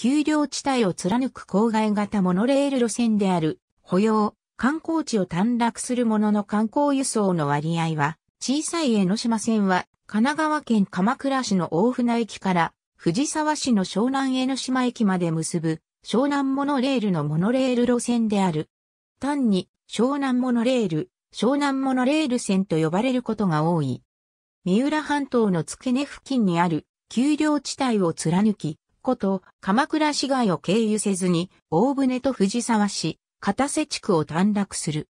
丘陵地帯を貫く郊外型モノレール路線である、保養、観光地を短絡するものの観光輸送の割合は、小さい江ノ島線は、神奈川県鎌倉市の大船駅から、藤沢市の湘南江ノ島駅まで結ぶ、湘南モノレールのモノレール路線である。単に、湘南モノレール、湘南モノレール線と呼ばれることが多い。三浦半島の付け根付近にある丘陵地帯を貫き、こと、鎌倉市街を経由せずに、大船と藤沢市、片瀬地区を短絡する。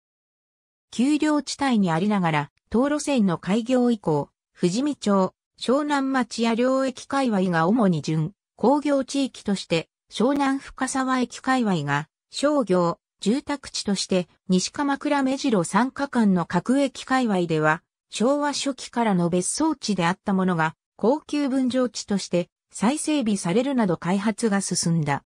丘陵地帯にありながら、道路線の開業以降、富士見町、湘南町や両駅界隈が主に準、工業地域として、湘南深沢駅界隈が、商業、住宅地として、西鎌倉目白三加間の各駅界隈では、昭和初期からの別荘地であったものが、高級分譲地として、再整備されるなど開発が進んだ。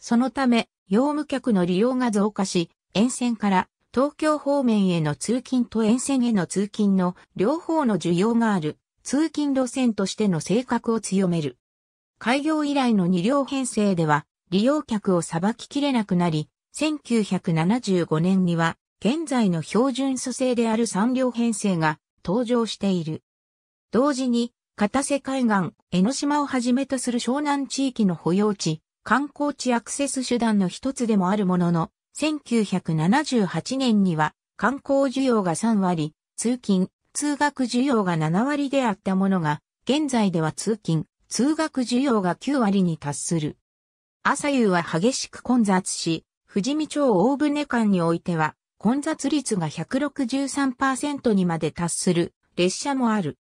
そのため、用務客の利用が増加し、沿線から東京方面への通勤と沿線への通勤の両方の需要がある通勤路線としての性格を強める。開業以来の2両編成では利用客をさばききれなくなり、1975年には現在の標準組成である3両編成が登場している。同時に片瀬海岸、江ノ島をはじめとする湘南地域の保養地、観光地アクセス手段の一つでもあるものの、1978年には観光需要が3割、通勤、通学需要が7割であったものが、現在では通勤、通学需要が9割に達する。朝夕は激しく混雑し、富士見町大船間においては、混雑率が163%にまで達する列車もある。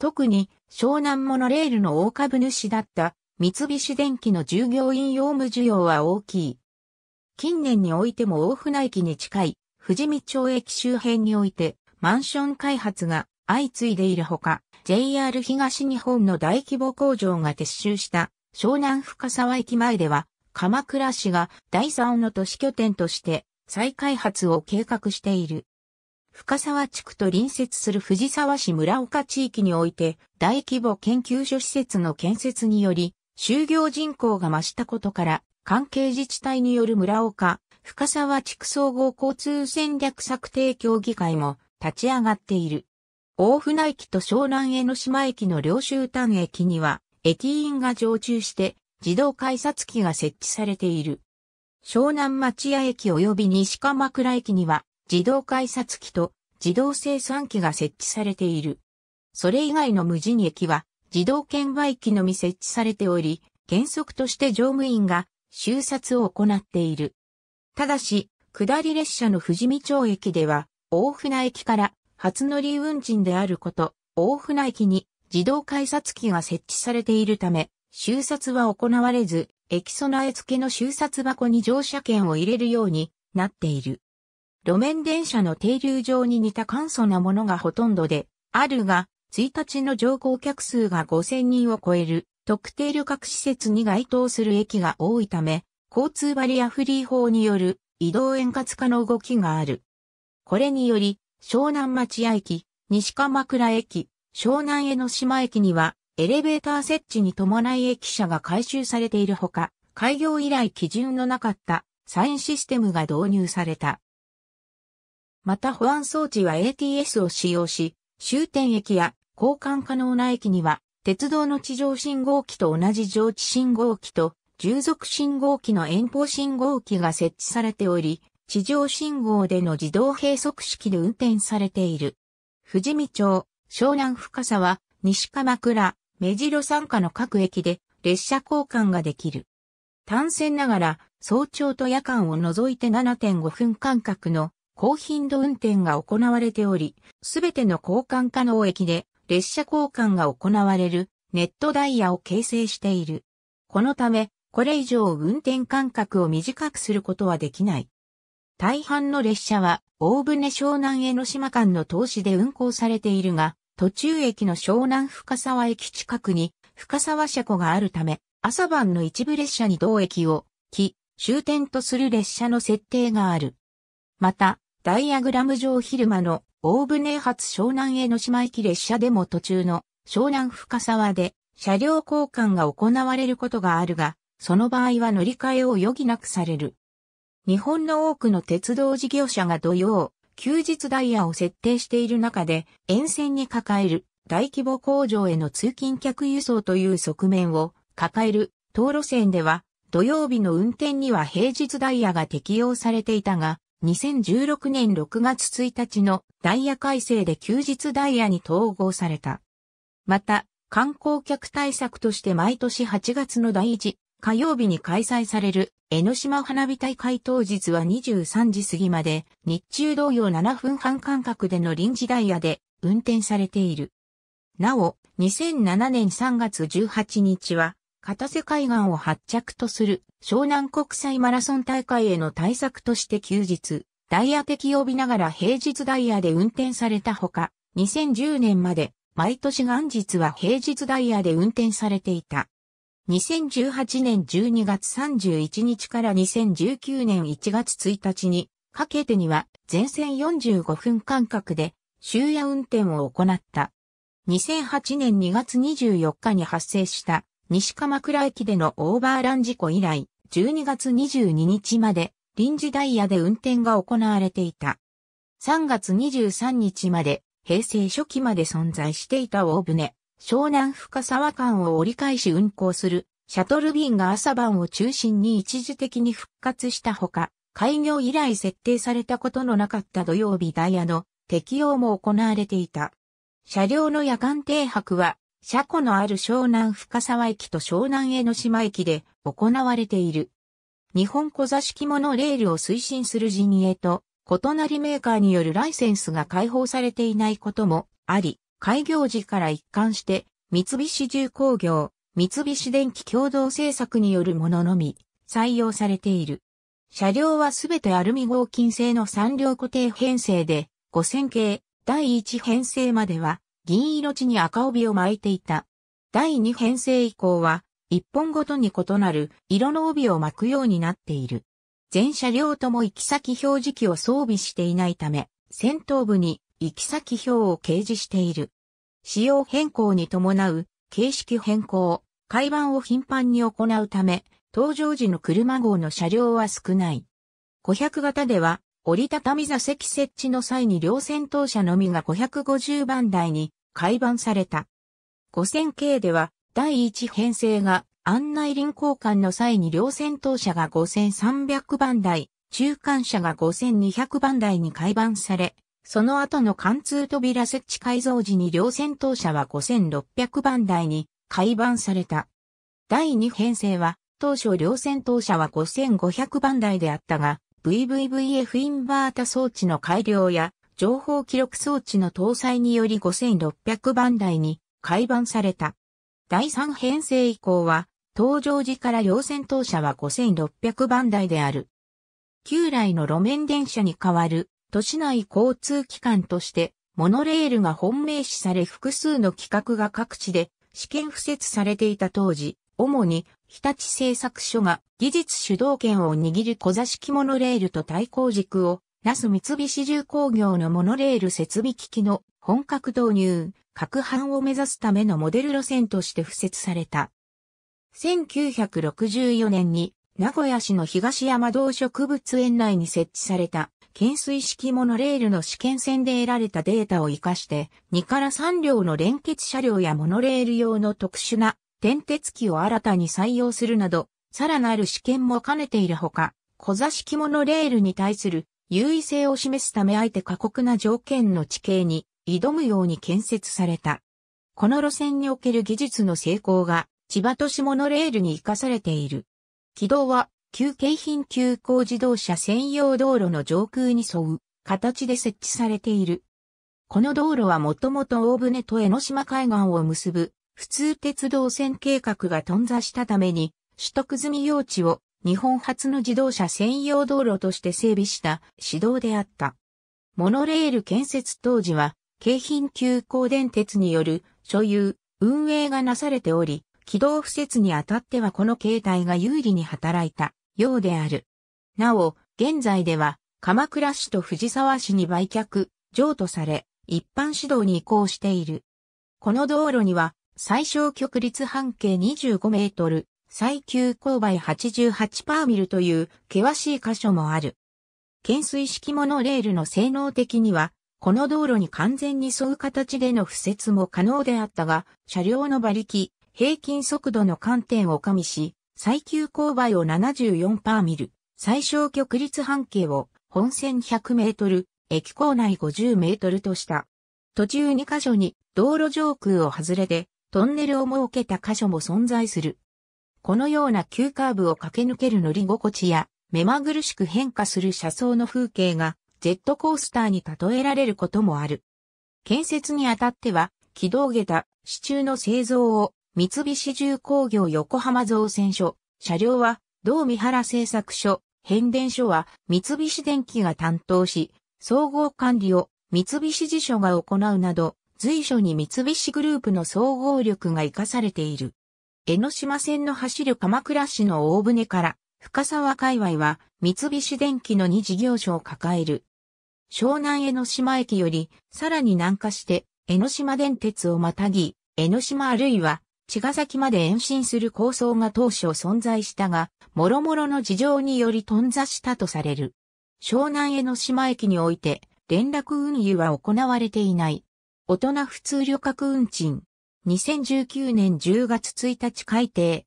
特に湘南モノレールの大株主だった三菱電機の従業員用務需要は大きい。近年においても大船駅に近い富士見町駅周辺においてマンション開発が相次いでいるほか、JR 東日本の大規模工場が撤収した湘南深沢駅前では、鎌倉市が第3の都市拠点として再開発を計画している。深沢地区と隣接する藤沢市村岡地域において大規模研究所施設の建設により就業人口が増したことから関係自治体による村岡、深沢地区総合交通戦略策定協議会も立ち上がっている。大船駅と湘南江ノ島駅の両州端駅には駅員が常駐して自動改札機が設置されている。湘南町屋駅及び西鎌倉駅には自動改札機と自動生産機が設置されている。それ以外の無人駅は自動券売機のみ設置されており、原則として乗務員が収札を行っている。ただし、下り列車の富士見町駅では、大船駅から初乗り運賃であること、大船駅に自動改札機が設置されているため、収札は行われず、駅備え付けの収札箱に乗車券を入れるようになっている。路面電車の停留場に似た簡素なものがほとんどで、あるが、1日の乗降客数が5000人を超える特定旅客施設に該当する駅が多いため、交通バリアフリー法による移動円滑化の動きがある。これにより、湘南町屋駅、西鎌倉駅、湘南江ノ島駅には、エレベーター設置に伴い駅舎が改修されているほか、開業以来基準のなかったサインシステムが導入された。また保安装置は ATS を使用し、終点駅や交換可能な駅には、鉄道の地上信号機と同じ上地信号機と、従属信号機の遠方信号機が設置されており、地上信号での自動閉塞式で運転されている。富士見町、湘南深沢、西鎌倉、目白山下の各駅で列車交換ができる。単線ながら、早朝と夜間を除いて7.5分間隔の高頻度運転が行われており、すべての交換可能駅で列車交換が行われるネットダイヤを形成している。このため、これ以上運転間隔を短くすることはできない。大半の列車は大船湘南江ノ島間の投資で運行されているが、途中駅の湘南深沢駅近くに深沢車庫があるため、朝晩の一部列車に同駅を、起、終点とする列車の設定がある。また、ダイアグラム上昼間の大船発湘南への島行き列車でも途中の湘南深沢で車両交換が行われることがあるが、その場合は乗り換えを余儀なくされる。日本の多くの鉄道事業者が土曜、休日ダイヤを設定している中で、沿線に抱える大規模工場への通勤客輸送という側面を抱える道路線では、土曜日の運転には平日ダイヤが適用されていたが、2016年6月1日のダイヤ改正で休日ダイヤに統合された。また、観光客対策として毎年8月の第1火曜日に開催される江ノ島花火大会当日は23時過ぎまで日中同様7分半間隔での臨時ダイヤで運転されている。なお、2007年3月18日は片瀬海岸を発着とする湘南国際マラソン大会への対策として休日、ダイヤ的呼びながら平日ダイヤで運転されたほか、2010年まで毎年元日は平日ダイヤで運転されていた。2018年12月31日から2019年1月1日にかけてには全線45分間隔で終夜運転を行った。2008年2月24日に発生した西鎌倉駅でのオーバーラン事故以来、12月22日まで臨時ダイヤで運転が行われていた。3月23日まで、平成初期まで存在していた大船、湘南深沢間を折り返し運行する、シャトル便が朝晩を中心に一時的に復活したほか、開業以来設定されたことのなかった土曜日ダイヤの適用も行われていた。車両の夜間停泊は車庫のある湘南深沢駅と湘南江ノ島駅で行われている。日本小座式モノレールを推進する陣営と、異なりメーカーによるライセンスが開放されていないこともあり、開業時から一貫して、三菱重工業、三菱電機共同製作によるもののみ、採用されている。車両はすべてアルミ合金製の三両固定編成で、5000系、第1編成までは、銀色地に赤帯を巻いていた。第二編成以降は、一本ごとに異なる色の帯を巻くようになっている。全車両とも行き先表示器を装備していないため、先頭部に行き先表を掲示している。仕様変更に伴う形式変更、改版を頻繁に行うため、登場時の車号の車両は少ない。500型では折りたたみ座席設置の際に両先頭車のみが550番台に改版された。5000系では第1編成が案内輪交換の際に両先頭車が5300番台、中間車が5200番台に改版され、その後の貫通扉設置改造時に両先頭車は5600番台に改版された。第2編成は当初両先頭車は5500番台であったが、VVVF インバータ装置の改良や情報記録装置の搭載により5600番台に改版された。第3編成以降は、登場時から両線当車は5600番台である。旧来の路面電車に代わる都市内交通機関としてモノレールが本命視され複数の規格が各地で試験付設されていた当時、主に日立製作所が技術主導権を握る小座式モノレールと対抗軸をなす三菱重工業のモノレール設備機器の本格導入、各販を目指すためのモデル路線として付設された。1964年に名古屋市の東山動植物園内に設置された懸垂式モノレールの試験線で得られたデータを活かして2から3両の連結車両やモノレール用の特殊な点鉄機を新たに採用するなど、さらなる試験も兼ねているほか、小座式モノレールに対する優位性を示すため相手過酷な条件の地形に挑むように建設された。この路線における技術の成功が千葉都市モノレールに活かされている。軌道は旧京浜急行自動車専用道路の上空に沿う形で設置されている。この道路はもともと大船と江ノ島海岸を結ぶ普通鉄道線計画が頓挫したために、取得済み用地を日本初の自動車専用道路として整備した指導であった。モノレール建設当時は、京浜急行電鉄による所有、運営がなされており、軌道敷設にあたってはこの形態が有利に働いたようである。なお、現在では、鎌倉市と藤沢市に売却、譲渡され、一般指導に移行している。この道路には、最小極率半径25メートル、最急勾配88パーミルという険しい箇所もある。懸垂式モノレールの性能的には、この道路に完全に沿う形での敷設も可能であったが、車両の馬力、平均速度の観点を加味し、最急勾配を74パーミル、最小極率半径を本線100メートル、駅構内50メートルとした。途中2箇所に道路上空を外れてトンネルを設けた箇所も存在する。このような急カーブを駆け抜ける乗り心地や、目まぐるしく変化する車窓の風景が、ジェットコースターに例えられることもある。建設にあたっては、軌道下駄、支柱の製造を、三菱重工業横浜造船所、車両は、同三原製作所、変電所は、三菱電機が担当し、総合管理を、三菱自所が行うなど、随所に三菱グループの総合力が活かされている。江ノ島線の走る鎌倉市の大船から深沢界隈は三菱電機の2事業所を抱える。湘南江ノ島駅よりさらに南下して江ノ島電鉄をまたぎ、江ノ島あるいは茅ヶ崎まで延伸する構想が当初存在したが、諸々の事情により頓挫したとされる。湘南江ノ島駅において連絡運輸は行われていない。大人普通旅客運賃。2019年10月1日改定。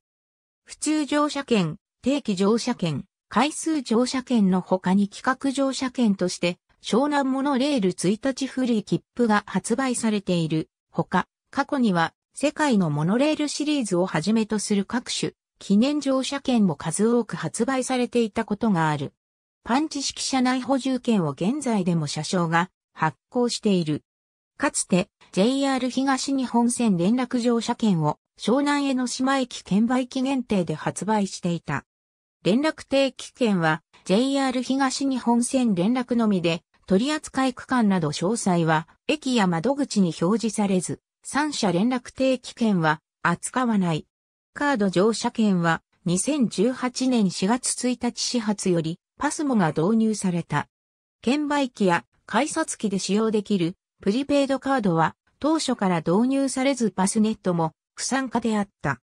普通乗車券、定期乗車券、回数乗車券の他に企画乗車券として、湘南モノレール1日古い切符が発売されている。ほか、過去には、世界のモノレールシリーズをはじめとする各種、記念乗車券も数多く発売されていたことがある。パンチ式車内補充券を現在でも車掌が発行している。かつて JR 東日本線連絡乗車券を湘南江ノ島駅券売機限定で発売していた。連絡定期券は JR 東日本線連絡のみで取扱区間など詳細は駅や窓口に表示されず、三社連絡定期券は扱わない。カード乗車券は2018年4月1日始発よりパスモが導入された。券売機や改札機で使用できるプリペイドカードは当初から導入されずパスネットも不参加であった。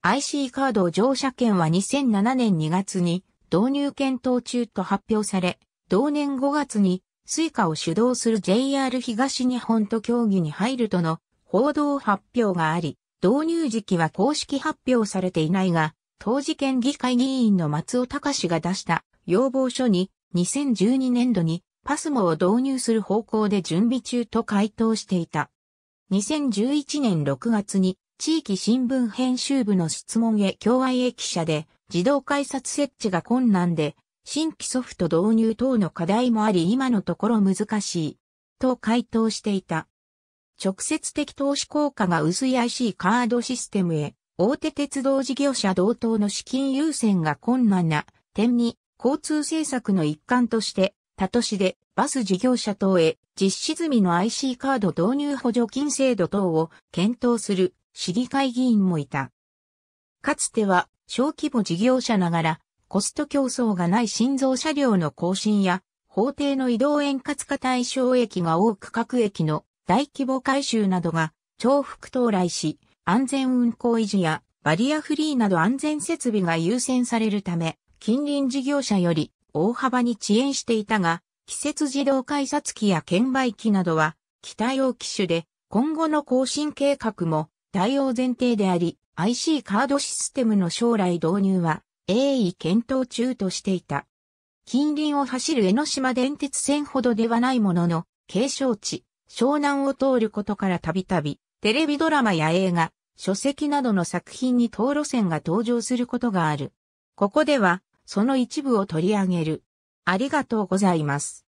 IC カード乗車券は2007年2月に導入検討中と発表され、同年5月に Suica を主導する JR 東日本と協議に入るとの報道発表があり、導入時期は公式発表されていないが、当時県議会議員の松尾隆が出した要望書に2012年度にパスモを導入する方向で準備中と回答していた。2011年6月に地域新聞編集部の質問へ共愛駅舎で自動改札設置が困難で新規ソフト導入等の課題もあり今のところ難しいと回答していた。直接的投資効果が薄い IC カードシステムへ大手鉄道事業者同等の資金優先が困難な点に交通政策の一環として他都市でバス事業者等へ実施済みの IC カード導入補助金制度等を検討する市議会議員もいた。かつては小規模事業者ながらコスト競争がない心臓車両の更新や法定の移動円滑化対象駅が多く各駅の大規模改修などが重複到来し安全運行維持やバリアフリーなど安全設備が優先されるため近隣事業者より大幅に遅延していたが、季節自動改札機や券売機などは、機体を機種で、今後の更新計画も対応前提であり、IC カードシステムの将来導入は、鋭意検討中としていた。近隣を走る江ノ島電鉄線ほどではないものの、景勝地、湘南を通ることからたびたび、テレビドラマや映画、書籍などの作品に当路線が登場することがある。ここでは、その一部を取り上げる。ありがとうございます。